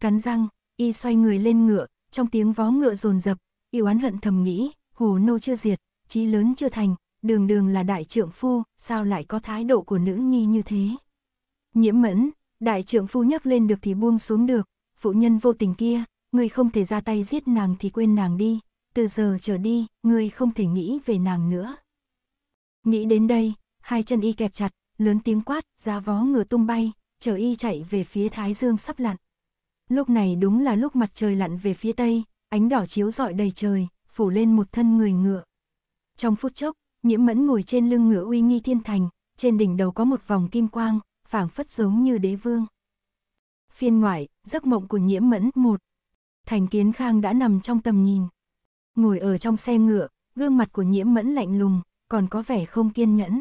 Cắn răng, y xoay người lên ngựa, trong tiếng vó ngựa rồn rập, y oán hận thầm nghĩ, hồ nô chưa diệt, chí lớn chưa thành, đường đường là đại trượng phu, sao lại có thái độ của nữ nhi như thế? Nhiễm mẫn, đại trượng phu nhấc lên được thì buông xuống được, phụ nhân vô tình kia, người không thể ra tay giết nàng thì quên nàng đi, từ giờ trở đi, người không thể nghĩ về nàng nữa. Nghĩ đến đây, hai chân y kẹp chặt, lớn tiếng quát, ra vó ngựa tung bay, chờ y chạy về phía thái dương sắp lặn. Lúc này đúng là lúc mặt trời lặn về phía tây, ánh đỏ chiếu rọi đầy trời, phủ lên một thân người ngựa. Trong phút chốc, nhiễm mẫn ngồi trên lưng ngựa uy nghi thiên thành, trên đỉnh đầu có một vòng kim quang, phảng phất giống như đế vương. Phiên ngoại, giấc mộng của nhiễm mẫn một. Thành kiến khang đã nằm trong tầm nhìn. Ngồi ở trong xe ngựa, gương mặt của nhiễm mẫn lạnh lùng, còn có vẻ không kiên nhẫn.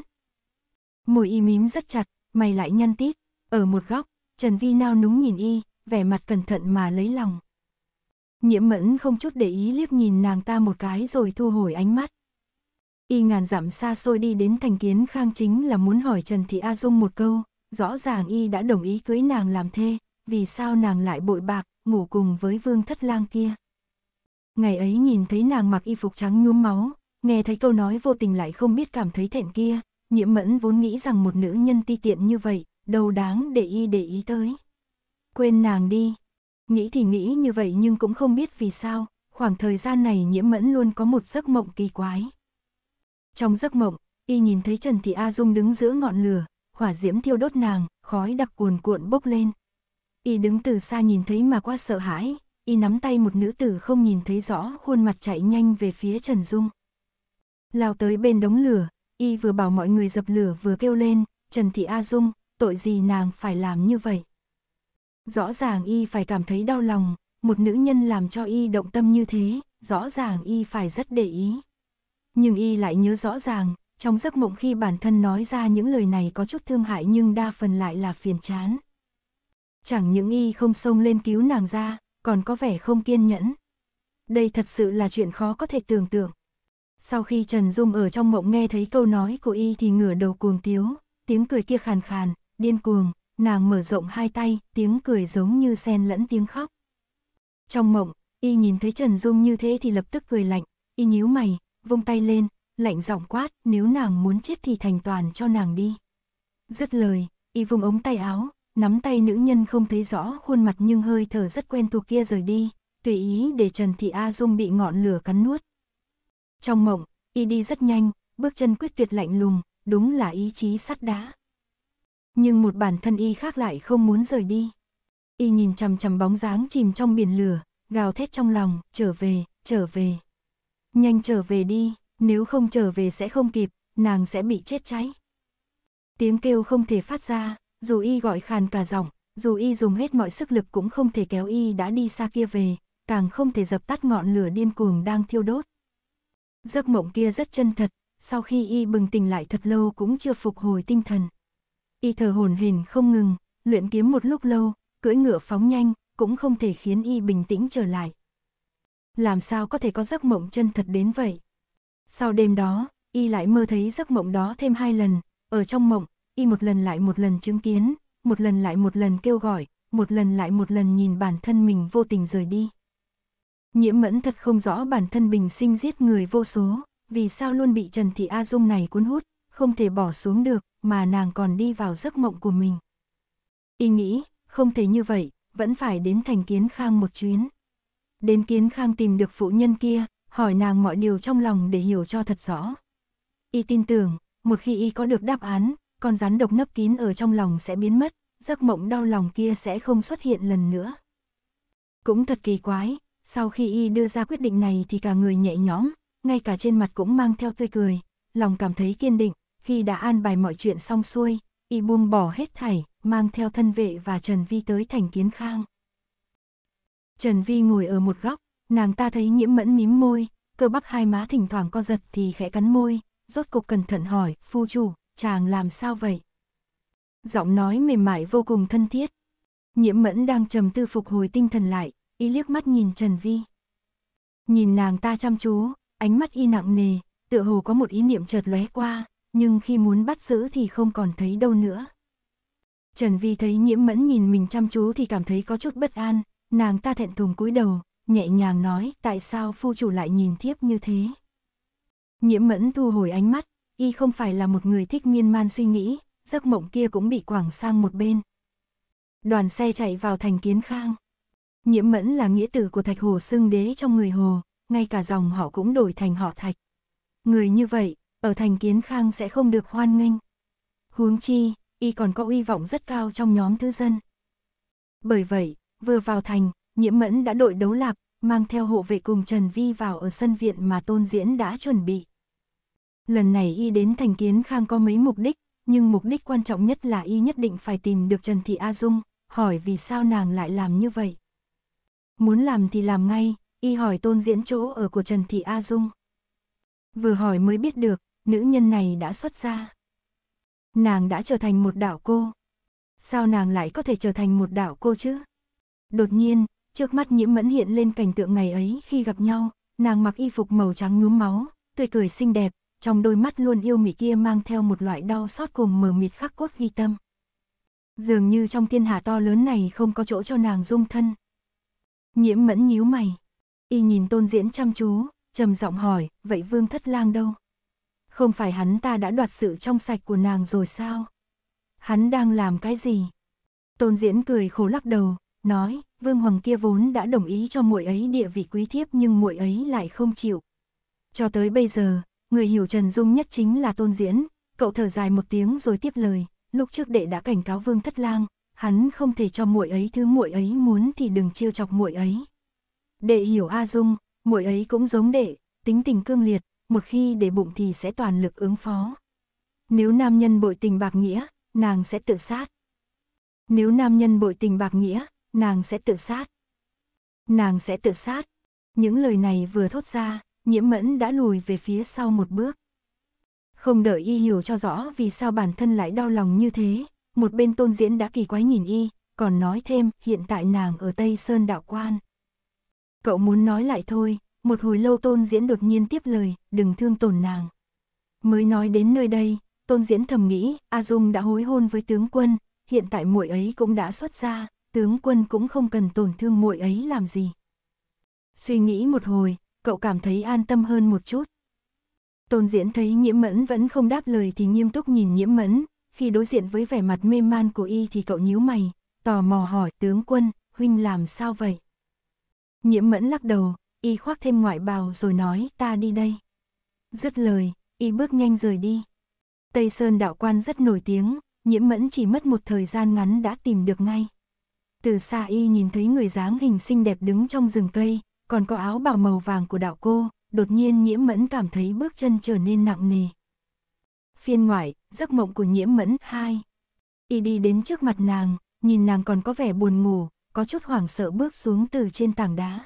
Môi y mím rất chặt, mày lại nhăn tít, ở một góc, Trần Vi nao núng nhìn y, vẻ mặt cẩn thận mà lấy lòng. Nhiễm mẫn không chút để ý liếc nhìn nàng ta một cái rồi thu hồi ánh mắt. Y ngàn dặm xa xôi đi đến thành kiến khang chính là muốn hỏi Trần Thị A Dung một câu, rõ ràng Y đã đồng ý cưới nàng làm thê, vì sao nàng lại bội bạc, ngủ cùng với vương thất lang kia. Ngày ấy nhìn thấy nàng mặc y phục trắng nhuốm máu, nghe thấy câu nói vô tình lại không biết cảm thấy thẹn kia, nhiễm mẫn vốn nghĩ rằng một nữ nhân ti tiện như vậy, đâu đáng để y để ý tới. Quên nàng đi. Nghĩ thì nghĩ như vậy nhưng cũng không biết vì sao, khoảng thời gian này nhiễm mẫn luôn có một giấc mộng kỳ quái. Trong giấc mộng, y nhìn thấy Trần Thị A Dung đứng giữa ngọn lửa, hỏa diễm thiêu đốt nàng, khói đặc cuồn cuộn bốc lên. Y đứng từ xa nhìn thấy mà quá sợ hãi, y nắm tay một nữ tử không nhìn thấy rõ khuôn mặt chạy nhanh về phía Trần Dung. Lao tới bên đống lửa, y vừa bảo mọi người dập lửa vừa kêu lên, Trần Thị A Dung, tội gì nàng phải làm như vậy. Rõ ràng y phải cảm thấy đau lòng, một nữ nhân làm cho y động tâm như thế, rõ ràng y phải rất để ý nhưng y lại nhớ rõ ràng, trong giấc mộng khi bản thân nói ra những lời này có chút thương hại nhưng đa phần lại là phiền chán. Chẳng những y không xông lên cứu nàng ra, còn có vẻ không kiên nhẫn. Đây thật sự là chuyện khó có thể tưởng tượng. Sau khi Trần Dung ở trong mộng nghe thấy câu nói của y thì ngửa đầu cuồng tiếu, tiếng cười kia khàn khàn, điên cuồng, nàng mở rộng hai tay, tiếng cười giống như xen lẫn tiếng khóc. Trong mộng, y nhìn thấy Trần Dung như thế thì lập tức cười lạnh, y nhíu mày, vung tay lên, lạnh giọng quát, nếu nàng muốn chết thì thành toàn cho nàng đi. Dứt lời, y vung ống tay áo, nắm tay nữ nhân không thấy rõ khuôn mặt nhưng hơi thở rất quen thuộc kia rời đi, tùy ý để Trần Thị A Dung bị ngọn lửa cắn nuốt. Trong mộng, y đi rất nhanh, bước chân quyết tuyệt lạnh lùng, đúng là ý chí sắt đá. Nhưng một bản thân y khác lại không muốn rời đi. Y nhìn chằm chằm bóng dáng chìm trong biển lửa, gào thét trong lòng, trở về, trở về. Nhanh trở về đi, nếu không trở về sẽ không kịp, nàng sẽ bị chết cháy. Tiếng kêu không thể phát ra, dù y gọi khàn cả giọng, dù y dùng hết mọi sức lực cũng không thể kéo y đã đi xa kia về, càng không thể dập tắt ngọn lửa điên cuồng đang thiêu đốt. Giấc mộng kia rất chân thật, sau khi y bừng tỉnh lại thật lâu cũng chưa phục hồi tinh thần. Y thở hổn hển không ngừng, luyện kiếm một lúc lâu, cưỡi ngựa phóng nhanh, cũng không thể khiến y bình tĩnh trở lại làm sao có thể có giấc mộng chân thật đến vậy. Sau đêm đó, y lại mơ thấy giấc mộng đó thêm hai lần, ở trong mộng, y một lần lại một lần chứng kiến, một lần lại một lần kêu gọi, một lần lại một lần nhìn bản thân mình vô tình rời đi. Nhiễm mẫn thật không rõ bản thân bình sinh giết người vô số, vì sao luôn bị Trần Thị A Dung này cuốn hút, không thể bỏ xuống được, mà nàng còn đi vào giấc mộng của mình. Y nghĩ, không thể như vậy, vẫn phải đến thành kiến khang một chuyến đến Kiến Khang tìm được phụ nhân kia, hỏi nàng mọi điều trong lòng để hiểu cho thật rõ. Y tin tưởng, một khi y có được đáp án, con rắn độc nấp kín ở trong lòng sẽ biến mất, giấc mộng đau lòng kia sẽ không xuất hiện lần nữa. Cũng thật kỳ quái, sau khi y đưa ra quyết định này thì cả người nhẹ nhõm, ngay cả trên mặt cũng mang theo tươi cười, lòng cảm thấy kiên định, khi đã an bài mọi chuyện xong xuôi, y buông bỏ hết thảy, mang theo thân vệ và Trần Vi tới thành kiến khang. Trần Vi ngồi ở một góc, nàng ta thấy nhiễm mẫn mím môi, cơ bắp hai má thỉnh thoảng co giật thì khẽ cắn môi, rốt cục cẩn thận hỏi, phu chủ, chàng làm sao vậy? Giọng nói mềm mại vô cùng thân thiết. Nhiễm mẫn đang trầm tư phục hồi tinh thần lại, y liếc mắt nhìn Trần Vi. Nhìn nàng ta chăm chú, ánh mắt y nặng nề, tựa hồ có một ý niệm chợt lóe qua, nhưng khi muốn bắt giữ thì không còn thấy đâu nữa. Trần Vi thấy nhiễm mẫn nhìn mình chăm chú thì cảm thấy có chút bất an, nàng ta thẹn thùng cúi đầu, nhẹ nhàng nói tại sao phu chủ lại nhìn thiếp như thế. Nhiễm mẫn thu hồi ánh mắt, y không phải là một người thích miên man suy nghĩ, giấc mộng kia cũng bị quảng sang một bên. Đoàn xe chạy vào thành kiến khang. Nhiễm mẫn là nghĩa tử của thạch hồ xưng đế trong người hồ, ngay cả dòng họ cũng đổi thành họ thạch. Người như vậy, ở thành kiến khang sẽ không được hoan nghênh. Huống chi, y còn có uy vọng rất cao trong nhóm thư dân. Bởi vậy, Vừa vào thành, nhiễm mẫn đã đội đấu lạp, mang theo hộ vệ cùng Trần Vi vào ở sân viện mà Tôn Diễn đã chuẩn bị. Lần này y đến thành kiến khang có mấy mục đích, nhưng mục đích quan trọng nhất là y nhất định phải tìm được Trần Thị A Dung, hỏi vì sao nàng lại làm như vậy. Muốn làm thì làm ngay, y hỏi Tôn Diễn chỗ ở của Trần Thị A Dung. Vừa hỏi mới biết được, nữ nhân này đã xuất gia. Nàng đã trở thành một đạo cô. Sao nàng lại có thể trở thành một đạo cô chứ? Đột nhiên, trước mắt nhiễm mẫn hiện lên cảnh tượng ngày ấy khi gặp nhau, nàng mặc y phục màu trắng nhuốm máu, tươi cười xinh đẹp, trong đôi mắt luôn yêu mị kia mang theo một loại đau xót cùng mờ mịt khắc cốt ghi tâm. Dường như trong thiên hà to lớn này không có chỗ cho nàng dung thân. Nhiễm mẫn nhíu mày, y nhìn tôn diễn chăm chú, trầm giọng hỏi, vậy vương thất lang đâu? Không phải hắn ta đã đoạt sự trong sạch của nàng rồi sao? Hắn đang làm cái gì? Tôn diễn cười khổ lắc đầu, nói, vương hoàng kia vốn đã đồng ý cho muội ấy địa vị quý thiếp nhưng muội ấy lại không chịu. Cho tới bây giờ, người hiểu Trần Dung nhất chính là Tôn Diễn, cậu thở dài một tiếng rồi tiếp lời, lúc trước đệ đã cảnh cáo Vương Thất Lang, hắn không thể cho muội ấy thứ muội ấy muốn thì đừng trêu chọc muội ấy. Đệ hiểu A Dung, muội ấy cũng giống đệ, tính tình cương liệt, một khi để bụng thì sẽ toàn lực ứng phó. Nếu nam nhân bội tình bạc nghĩa, nàng sẽ tự sát. Nếu nam nhân bội tình bạc nghĩa, nàng sẽ tự sát. Nàng sẽ tự sát. Những lời này vừa thốt ra, nhiễm mẫn đã lùi về phía sau một bước. Không đợi y hiểu cho rõ vì sao bản thân lại đau lòng như thế, một bên tôn diễn đã kỳ quái nhìn y, còn nói thêm hiện tại nàng ở Tây Sơn Đạo Quan. Cậu muốn nói lại thôi, một hồi lâu tôn diễn đột nhiên tiếp lời, đừng thương tổn nàng. Mới nói đến nơi đây, tôn diễn thầm nghĩ, A Dung đã hối hôn với tướng quân, hiện tại muội ấy cũng đã xuất ra, tướng quân cũng không cần tổn thương muội ấy làm gì. Suy nghĩ một hồi, cậu cảm thấy an tâm hơn một chút. Tôn diễn thấy nhiễm mẫn vẫn không đáp lời thì nghiêm túc nhìn nhiễm mẫn, khi đối diện với vẻ mặt mê man của y thì cậu nhíu mày, tò mò hỏi tướng quân, huynh làm sao vậy? Nhiễm mẫn lắc đầu, y khoác thêm ngoại bào rồi nói ta đi đây. Dứt lời, y bước nhanh rời đi. Tây Sơn đạo quan rất nổi tiếng, nhiễm mẫn chỉ mất một thời gian ngắn đã tìm được ngay từ xa y nhìn thấy người dáng hình xinh đẹp đứng trong rừng cây, còn có áo bào màu vàng của đạo cô, đột nhiên nhiễm mẫn cảm thấy bước chân trở nên nặng nề. Phiên ngoại, giấc mộng của nhiễm mẫn 2. Y đi đến trước mặt nàng, nhìn nàng còn có vẻ buồn ngủ, có chút hoảng sợ bước xuống từ trên tảng đá.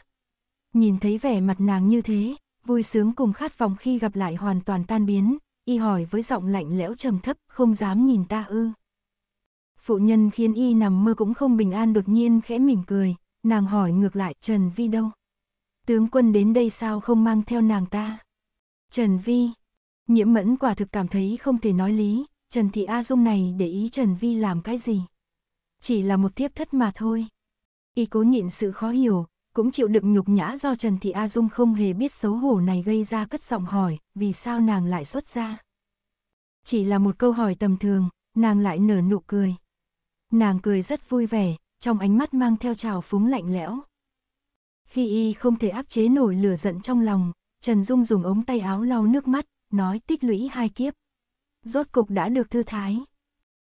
Nhìn thấy vẻ mặt nàng như thế, vui sướng cùng khát vọng khi gặp lại hoàn toàn tan biến, y hỏi với giọng lạnh lẽo trầm thấp, không dám nhìn ta ư phụ nhân khiến y nằm mơ cũng không bình an đột nhiên khẽ mỉm cười, nàng hỏi ngược lại Trần Vi đâu? Tướng quân đến đây sao không mang theo nàng ta? Trần Vi, nhiễm mẫn quả thực cảm thấy không thể nói lý, Trần Thị A Dung này để ý Trần Vi làm cái gì? Chỉ là một thiếp thất mà thôi. Y cố nhịn sự khó hiểu, cũng chịu đựng nhục nhã do Trần Thị A Dung không hề biết xấu hổ này gây ra cất giọng hỏi, vì sao nàng lại xuất ra? Chỉ là một câu hỏi tầm thường, nàng lại nở nụ cười, Nàng cười rất vui vẻ, trong ánh mắt mang theo trào phúng lạnh lẽo. Khi y không thể áp chế nổi lửa giận trong lòng, Trần Dung dùng ống tay áo lau nước mắt, nói tích lũy hai kiếp. Rốt cục đã được thư thái.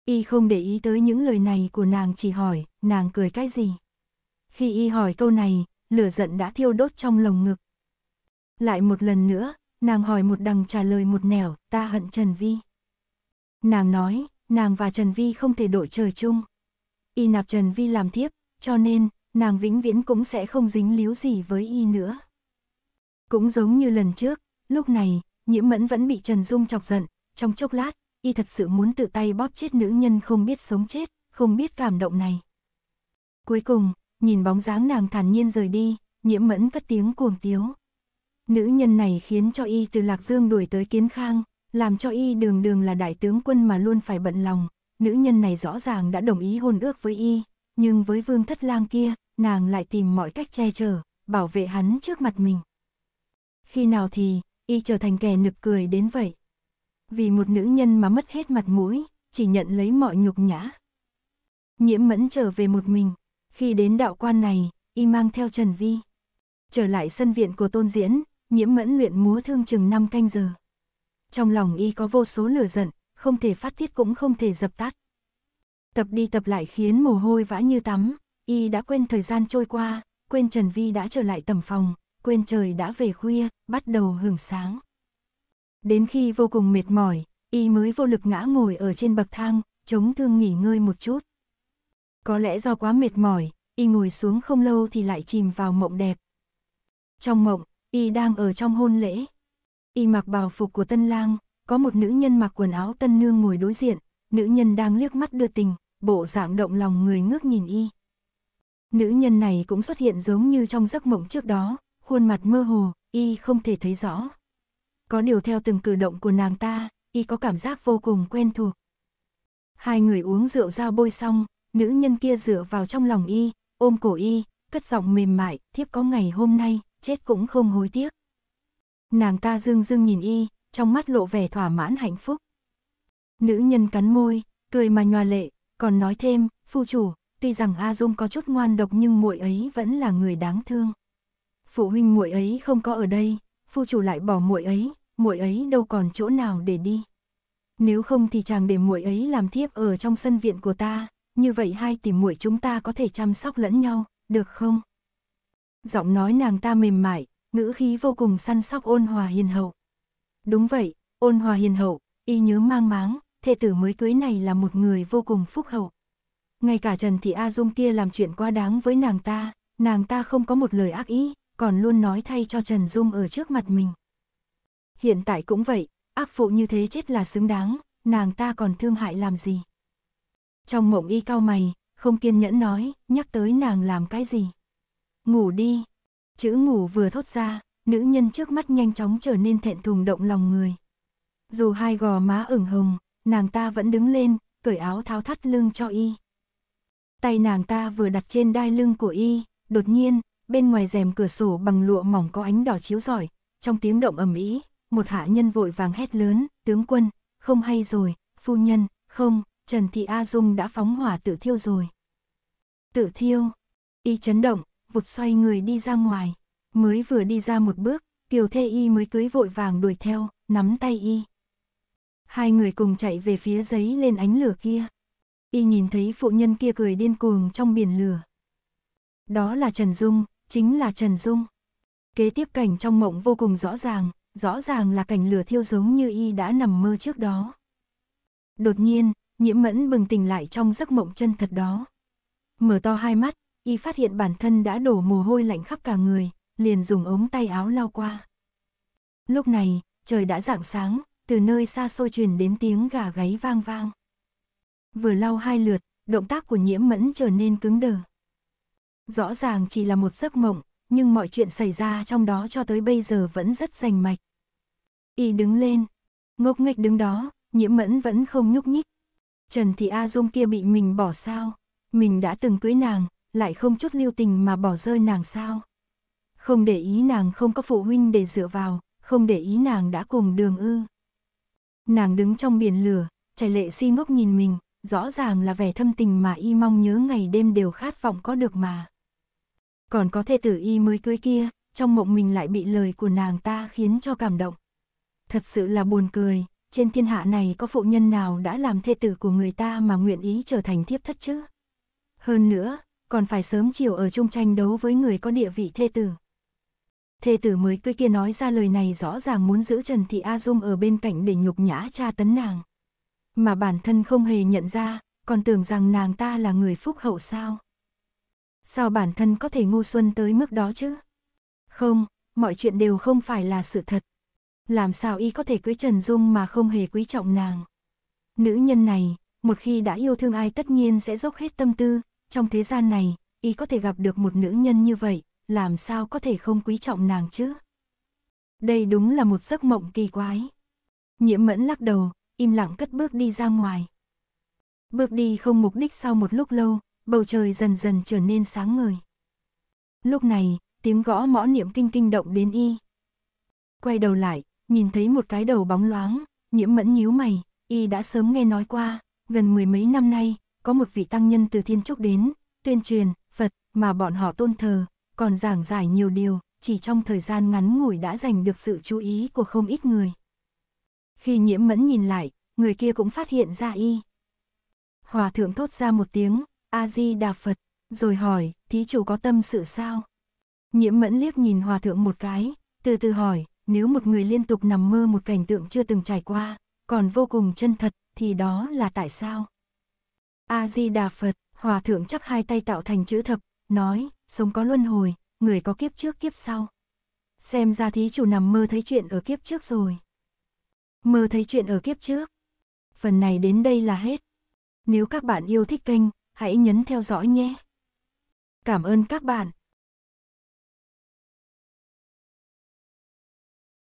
Y không để ý tới những lời này của nàng chỉ hỏi, nàng cười cái gì. Khi y hỏi câu này, lửa giận đã thiêu đốt trong lồng ngực. Lại một lần nữa, nàng hỏi một đằng trả lời một nẻo, ta hận Trần Vi. Nàng nói, nàng và Trần Vi không thể đội trời chung y nạp Trần Vi làm tiếp, cho nên, nàng vĩnh viễn cũng sẽ không dính líu gì với y nữa. Cũng giống như lần trước, lúc này, nhiễm mẫn vẫn bị Trần Dung chọc giận, trong chốc lát, y thật sự muốn tự tay bóp chết nữ nhân không biết sống chết, không biết cảm động này. Cuối cùng, nhìn bóng dáng nàng thản nhiên rời đi, nhiễm mẫn cất tiếng cuồng tiếu. Nữ nhân này khiến cho y từ Lạc Dương đuổi tới Kiến Khang, làm cho y đường đường là đại tướng quân mà luôn phải bận lòng, nữ nhân này rõ ràng đã đồng ý hôn ước với y, nhưng với vương thất lang kia, nàng lại tìm mọi cách che chở, bảo vệ hắn trước mặt mình. Khi nào thì, y trở thành kẻ nực cười đến vậy. Vì một nữ nhân mà mất hết mặt mũi, chỉ nhận lấy mọi nhục nhã. Nhiễm mẫn trở về một mình, khi đến đạo quan này, y mang theo Trần Vi. Trở lại sân viện của tôn diễn, nhiễm mẫn luyện múa thương chừng 5 canh giờ. Trong lòng y có vô số lửa giận, không thể phát tiết cũng không thể dập tắt. Tập đi tập lại khiến mồ hôi vã như tắm, y đã quên thời gian trôi qua, quên Trần Vi đã trở lại tầm phòng, quên trời đã về khuya, bắt đầu hưởng sáng. Đến khi vô cùng mệt mỏi, y mới vô lực ngã ngồi ở trên bậc thang, chống thương nghỉ ngơi một chút. Có lẽ do quá mệt mỏi, y ngồi xuống không lâu thì lại chìm vào mộng đẹp. Trong mộng, y đang ở trong hôn lễ. Y mặc bào phục của tân lang, có một nữ nhân mặc quần áo tân nương ngồi đối diện, nữ nhân đang liếc mắt đưa tình, bộ dạng động lòng người ngước nhìn y. Nữ nhân này cũng xuất hiện giống như trong giấc mộng trước đó, khuôn mặt mơ hồ, y không thể thấy rõ. Có điều theo từng cử động của nàng ta, y có cảm giác vô cùng quen thuộc. Hai người uống rượu dao bôi xong, nữ nhân kia dựa vào trong lòng y, ôm cổ y, cất giọng mềm mại, thiếp có ngày hôm nay, chết cũng không hối tiếc. Nàng ta dương dương nhìn y, trong mắt lộ vẻ thỏa mãn hạnh phúc. Nữ nhân cắn môi, cười mà nhòa lệ, còn nói thêm, phu chủ, tuy rằng A Dung có chút ngoan độc nhưng muội ấy vẫn là người đáng thương. Phụ huynh muội ấy không có ở đây, phu chủ lại bỏ muội ấy, muội ấy đâu còn chỗ nào để đi. Nếu không thì chàng để muội ấy làm thiếp ở trong sân viện của ta, như vậy hai tỷ muội chúng ta có thể chăm sóc lẫn nhau, được không? Giọng nói nàng ta mềm mại, ngữ khí vô cùng săn sóc ôn hòa hiền hậu. Đúng vậy, ôn hòa hiền hậu, y nhớ mang máng, thê tử mới cưới này là một người vô cùng phúc hậu. Ngay cả Trần Thị A Dung kia làm chuyện quá đáng với nàng ta, nàng ta không có một lời ác ý, còn luôn nói thay cho Trần Dung ở trước mặt mình. Hiện tại cũng vậy, ác phụ như thế chết là xứng đáng, nàng ta còn thương hại làm gì. Trong mộng y cao mày, không kiên nhẫn nói, nhắc tới nàng làm cái gì. Ngủ đi, chữ ngủ vừa thốt ra, nữ nhân trước mắt nhanh chóng trở nên thẹn thùng động lòng người. Dù hai gò má ửng hồng, nàng ta vẫn đứng lên, cởi áo tháo thắt lưng cho y. Tay nàng ta vừa đặt trên đai lưng của y, đột nhiên, bên ngoài rèm cửa sổ bằng lụa mỏng có ánh đỏ chiếu rọi, trong tiếng động ầm ĩ, một hạ nhân vội vàng hét lớn, "Tướng quân, không hay rồi, phu nhân, không, Trần Thị A Dung đã phóng hỏa tự thiêu rồi." Tự thiêu? Y chấn động, vụt xoay người đi ra ngoài. Mới vừa đi ra một bước, Kiều Thê Y mới cưới vội vàng đuổi theo, nắm tay Y. Hai người cùng chạy về phía giấy lên ánh lửa kia. Y nhìn thấy phụ nhân kia cười điên cuồng trong biển lửa. Đó là Trần Dung, chính là Trần Dung. Kế tiếp cảnh trong mộng vô cùng rõ ràng, rõ ràng là cảnh lửa thiêu giống như Y đã nằm mơ trước đó. Đột nhiên, nhiễm mẫn bừng tỉnh lại trong giấc mộng chân thật đó. Mở to hai mắt, Y phát hiện bản thân đã đổ mồ hôi lạnh khắp cả người, liền dùng ống tay áo lau qua. Lúc này, trời đã rạng sáng, từ nơi xa xôi truyền đến tiếng gà gáy vang vang. Vừa lau hai lượt, động tác của nhiễm mẫn trở nên cứng đờ. Rõ ràng chỉ là một giấc mộng, nhưng mọi chuyện xảy ra trong đó cho tới bây giờ vẫn rất rành mạch. Y đứng lên, ngốc nghếch đứng đó, nhiễm mẫn vẫn không nhúc nhích. Trần Thị A Dung kia bị mình bỏ sao? Mình đã từng cưới nàng, lại không chút lưu tình mà bỏ rơi nàng sao? không để ý nàng không có phụ huynh để dựa vào, không để ý nàng đã cùng đường ư. Nàng đứng trong biển lửa, chảy lệ si ngốc nhìn mình, rõ ràng là vẻ thâm tình mà y mong nhớ ngày đêm đều khát vọng có được mà. Còn có thê tử y mới cưới kia, trong mộng mình lại bị lời của nàng ta khiến cho cảm động. Thật sự là buồn cười, trên thiên hạ này có phụ nhân nào đã làm thê tử của người ta mà nguyện ý trở thành thiếp thất chứ? Hơn nữa, còn phải sớm chiều ở chung tranh đấu với người có địa vị thê tử thê tử mới cưới kia nói ra lời này rõ ràng muốn giữ Trần Thị A Dung ở bên cạnh để nhục nhã cha tấn nàng. Mà bản thân không hề nhận ra, còn tưởng rằng nàng ta là người phúc hậu sao. Sao bản thân có thể ngu xuân tới mức đó chứ? Không, mọi chuyện đều không phải là sự thật. Làm sao y có thể cưới Trần Dung mà không hề quý trọng nàng? Nữ nhân này, một khi đã yêu thương ai tất nhiên sẽ dốc hết tâm tư, trong thế gian này, y có thể gặp được một nữ nhân như vậy, làm sao có thể không quý trọng nàng chứ? Đây đúng là một giấc mộng kỳ quái. Nhiễm mẫn lắc đầu, im lặng cất bước đi ra ngoài. Bước đi không mục đích sau một lúc lâu, bầu trời dần dần trở nên sáng ngời. Lúc này, tiếng gõ mõ niệm kinh kinh động đến y. Quay đầu lại, nhìn thấy một cái đầu bóng loáng, nhiễm mẫn nhíu mày, y đã sớm nghe nói qua, gần mười mấy năm nay, có một vị tăng nhân từ thiên trúc đến, tuyên truyền, Phật, mà bọn họ tôn thờ, còn giảng giải nhiều điều, chỉ trong thời gian ngắn ngủi đã giành được sự chú ý của không ít người. Khi nhiễm mẫn nhìn lại, người kia cũng phát hiện ra y. Hòa thượng thốt ra một tiếng, A-di-đà Phật, rồi hỏi, thí chủ có tâm sự sao? Nhiễm mẫn liếc nhìn hòa thượng một cái, từ từ hỏi, nếu một người liên tục nằm mơ một cảnh tượng chưa từng trải qua, còn vô cùng chân thật, thì đó là tại sao? A-di-đà Phật, hòa thượng chắp hai tay tạo thành chữ thập, nói, sống có luân hồi, người có kiếp trước kiếp sau. Xem ra thí chủ nằm mơ thấy chuyện ở kiếp trước rồi. Mơ thấy chuyện ở kiếp trước. Phần này đến đây là hết. Nếu các bạn yêu thích kênh, hãy nhấn theo dõi nhé. Cảm ơn các bạn.